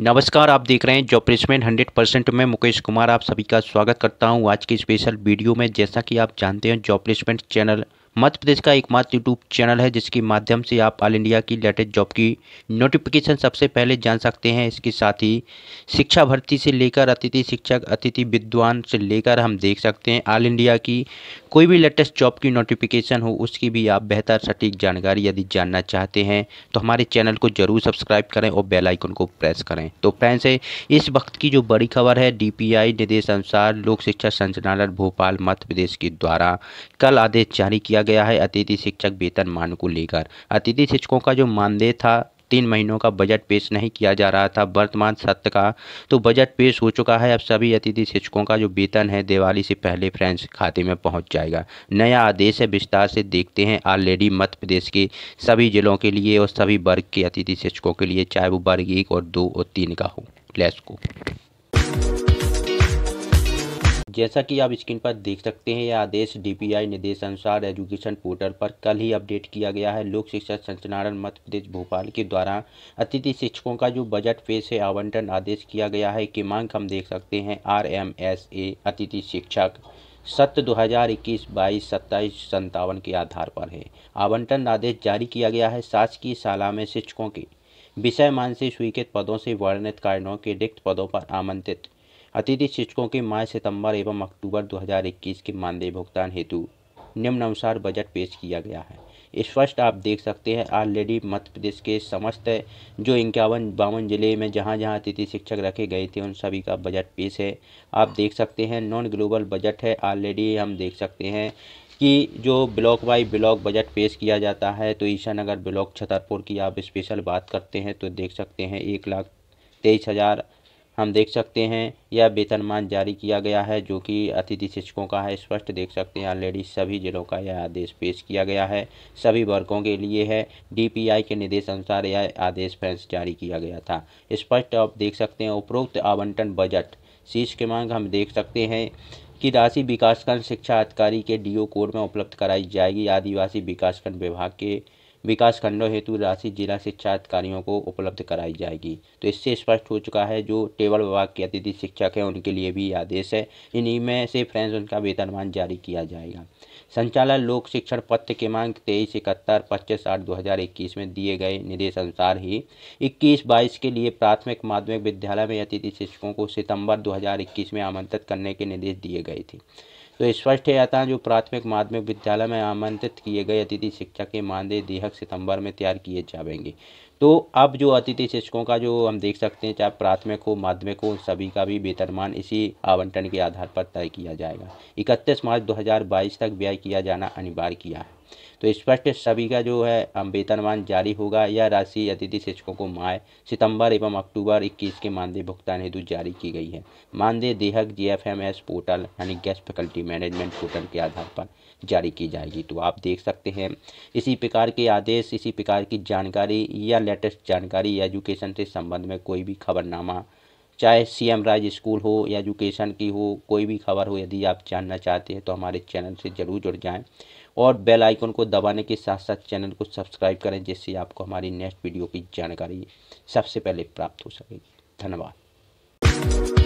नमस्कार आप देख रहे हैं जॉब प्लेसमेंट हंड्रेड परसेंट में मुकेश कुमार आप सभी का स्वागत करता हूं आज की स्पेशल वीडियो में जैसा कि आप जानते हैं job placement channel Madhya Pradesh का एकमात्र यूट्यूब चैनल है जिसके माध्यम से आप ऑल इंडिया की लेटेस्ट जॉब की नोटिफिकेशन सबसे पहले जान सकते हैं इसके साथ ही शिक्षा भर्ती से लेकर अतिथि शिक्षक अतिथि विद्वान से लेकर हम देख सकते हैं ऑल इंडिया की कोई भी लेटेस्ट जॉब की नोटिफिकेशन हो उसकी भी आप बेहतर सटीक जानकारी यदि जानना चाहते हैं तो हमारे चैनल को जरूर सब्सक्राइब करें और बेल आइकन को प्रेस करें तो फ्रेंड्स इस वक्त की जो बड़ी खबर है डी पी निर्देश अनुसार लोक शिक्षा संचालन भोपाल मध्य प्रदेश के द्वारा कल आदेश जारी किया किया गया है अतिथि शिक्षक वेतन मान को लेकर अतिथि शिक्षकों का जो मानदेय था तीन महीनों का बजट पेश नहीं किया जा रहा था वर्तमान सत्र का तो बजट पेश हो चुका है अब सभी अतिथि शिक्षकों का जो वेतन है दिवाली से पहले फ्रेंड्स खाते में पहुंच जाएगा नया आदेश है विस्तार से देखते हैं ऑलरेडी मध्य प्रदेश के सभी जिलों के लिए और सभी वर्ग के अतिथि शिक्षकों के लिए चाहे वो वर्ग एक और दो और तीन का हो लेस को जैसा कि आप स्क्रीन पर देख सकते हैं यह आदेश डीपीआई निर्देश अनुसार एजुकेशन पोर्टल पर कल ही अपडेट किया गया है लोक शिक्षा संचालन मध्य प्रदेश भोपाल के द्वारा अतिथि शिक्षकों का जो बजट पे से आवंटन आदेश किया गया है की मांग हम देख सकते हैं आर एम एस ए अतिथि शिक्षक सत्र 2021, बाईस सत्ताईस संतावन के आधार पर है आवंटन आदेश जारी किया गया है शासकीय शाला में शिक्षकों के विषय मान से स्वीकृत पदों से वर्णित कारणों के रिक्त पदों पर आमंत्रित अतिथि शिक्षकों के मार्च सितंबर एवं अक्टूबर 2021 के मानदेय भुगतान हेतु निम्नानुसार बजट पेश किया गया है स्पष्ट आप देख सकते हैं ऑलरेडी मध्य प्रदेश के समस्त जो इक्यावन बावन जिले में जहाँ जहाँ अतिथि शिक्षक रखे गए थे उन सभी का बजट पेश है आप देख सकते हैं नॉन ग्लोबल बजट है ऑलरेडी हम देख सकते हैं कि जो ब्लॉक बाई ब्लॉक बजट पेश किया जाता है तो ईशानगर ब्लॉक छतरपुर की आप स्पेशल बात करते हैं तो देख सकते हैं एक लाख तेईस हज़ार हम देख सकते हैं यह वेतनमान जारी किया गया है जो कि अतिथि शिक्षकों का है स्पष्ट देख सकते हैं ऑलरेडी सभी जिलों का यह आदेश पेश किया गया है सभी वर्गों के लिए है डीपीआई के निर्देश अनुसार यह आदेश फ्रेंस जारी किया गया था स्पष्ट आप देख सकते हैं उपरोक्त आवंटन बजट शीर्ष के मांग हम देख सकते हैं कि राशि विकासखंड शिक्षा अधिकारी के डी कोड में उपलब्ध कराई जाएगी आदिवासी विकासखंड विभाग के विकास खंडों हेतु राशि जिला शिक्षा अधिकारियों को उपलब्ध कराई जाएगी तो इससे स्पष्ट हो चुका है जो टेबल विभाग के अतिथि शिक्षक हैं उनके लिए भी आदेश है इन्हीं में से फ्रेंड्स उनका वेतनमान जारी किया जाएगा संचालन लोक शिक्षण पत्र मांग तेईस इकहत्तर पच्चीस आठ दो हज़ार इक्कीस में दिए गए निर्देश अनुसार ही इक्कीस बाईस के लिए प्राथमिक माध्यमिक विद्यालय में अतिथि शिक्षकों को सितंबर इक्कीस में आमंत्रित करने के निर्देश दिए गए थे तो स्पष्ट है आता जो प्राथमिक माध्यमिक विद्यालय में आमंत्रित किए गए अतिथि शिक्षक के मानदेय देहक सितंबर में तैयार किए जाएंगे तो अब जो अतिथि शिक्षकों का जो हम देख सकते हैं चाहे प्राथमिक हो माध्यमिक हो सभी का भी वेतनमान इसी आवंटन के आधार पर तय किया जाएगा इकतीस मार्च 2022 तक व्यय किया जाना अनिवार्य किया है तो स्पष्ट सभी का जो है वेतनमान जारी होगा या राशि अतिथि शिक्षकों को माह सितंबर एवं अक्टूबर 21 के मानदेय भुगतान हेतु जारी की गई है मानदेय देहक जीएफएमएस पोर्टल यानी गैस फैकल्टी मैनेजमेंट पोर्टल के आधार पर जारी की जाएगी तो आप देख सकते हैं इसी प्रकार के आदेश इसी प्रकार की जानकारी या लेटेस्ट जानकारी एजुकेशन से संबंध में कोई भी खबरनामा चाहे सी एम राज स्कूल हो या एजुकेशन की हो कोई भी खबर हो यदि आप जानना चाहते हैं तो हमारे चैनल से ज़रूर जुड़ जाएं और बेल आइकन को दबाने के साथ साथ चैनल को सब्सक्राइब करें जिससे आपको हमारी नेक्स्ट वीडियो की जानकारी सबसे पहले प्राप्त हो सकेगी धन्यवाद